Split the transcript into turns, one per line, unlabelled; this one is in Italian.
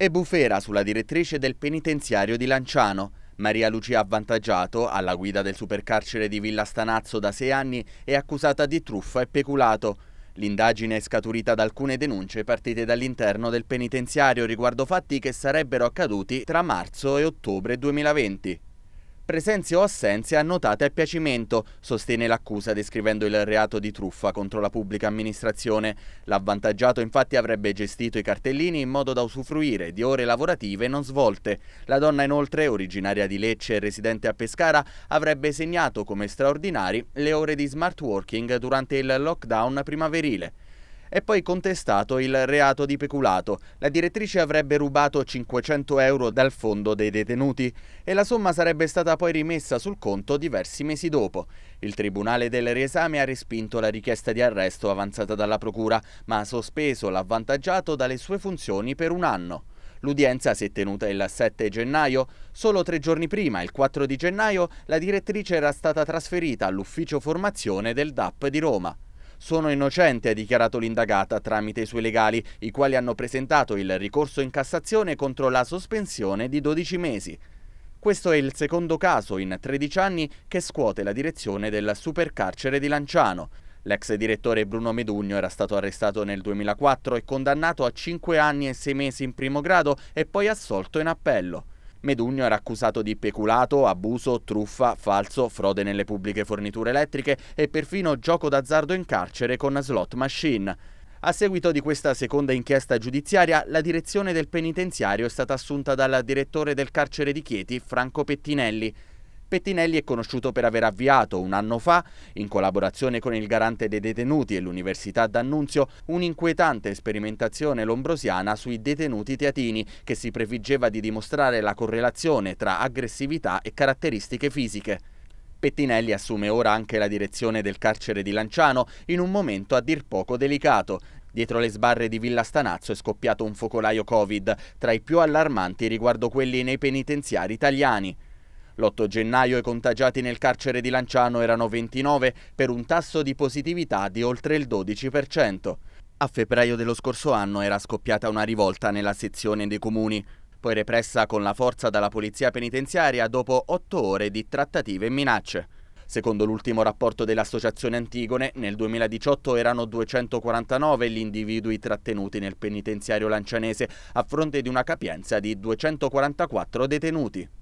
E bufera sulla direttrice del penitenziario di Lanciano. Maria Lucia Avvantaggiato, alla guida del supercarcere di Villa Stanazzo da sei anni, è accusata di truffa e peculato. L'indagine è scaturita da alcune denunce partite dall'interno del penitenziario riguardo fatti che sarebbero accaduti tra marzo e ottobre 2020 presenze o assenze annotate a piacimento, sostiene l'accusa descrivendo il reato di truffa contro la pubblica amministrazione. L'avvantaggiato infatti avrebbe gestito i cartellini in modo da usufruire di ore lavorative non svolte. La donna inoltre, originaria di Lecce e residente a Pescara, avrebbe segnato come straordinari le ore di smart working durante il lockdown primaverile. È poi contestato il reato di peculato. La direttrice avrebbe rubato 500 euro dal fondo dei detenuti e la somma sarebbe stata poi rimessa sul conto diversi mesi dopo. Il Tribunale del Riesame ha respinto la richiesta di arresto avanzata dalla Procura, ma ha sospeso l'avvantaggiato dalle sue funzioni per un anno. L'udienza si è tenuta il 7 gennaio. Solo tre giorni prima, il 4 di gennaio, la direttrice era stata trasferita all'ufficio formazione del DAP di Roma. Sono innocente, ha dichiarato l'indagata tramite i suoi legali, i quali hanno presentato il ricorso in Cassazione contro la sospensione di 12 mesi. Questo è il secondo caso in 13 anni che scuote la direzione del supercarcere di Lanciano. L'ex direttore Bruno Medugno era stato arrestato nel 2004 e condannato a 5 anni e 6 mesi in primo grado e poi assolto in appello. Medugno era accusato di peculato, abuso, truffa, falso, frode nelle pubbliche forniture elettriche e perfino gioco d'azzardo in carcere con slot machine. A seguito di questa seconda inchiesta giudiziaria, la direzione del penitenziario è stata assunta dal direttore del carcere di Chieti, Franco Pettinelli. Pettinelli è conosciuto per aver avviato un anno fa, in collaborazione con il garante dei detenuti e l'Università d'Annunzio, un'inquietante sperimentazione lombrosiana sui detenuti teatini che si prefiggeva di dimostrare la correlazione tra aggressività e caratteristiche fisiche. Pettinelli assume ora anche la direzione del carcere di Lanciano in un momento a dir poco delicato. Dietro le sbarre di Villa Stanazzo è scoppiato un focolaio Covid, tra i più allarmanti riguardo quelli nei penitenziari italiani. L'8 gennaio i contagiati nel carcere di Lanciano erano 29 per un tasso di positività di oltre il 12%. A febbraio dello scorso anno era scoppiata una rivolta nella sezione dei comuni, poi repressa con la forza dalla polizia penitenziaria dopo otto ore di trattative e minacce. Secondo l'ultimo rapporto dell'Associazione Antigone, nel 2018 erano 249 gli individui trattenuti nel penitenziario lancianese, a fronte di una capienza di 244 detenuti.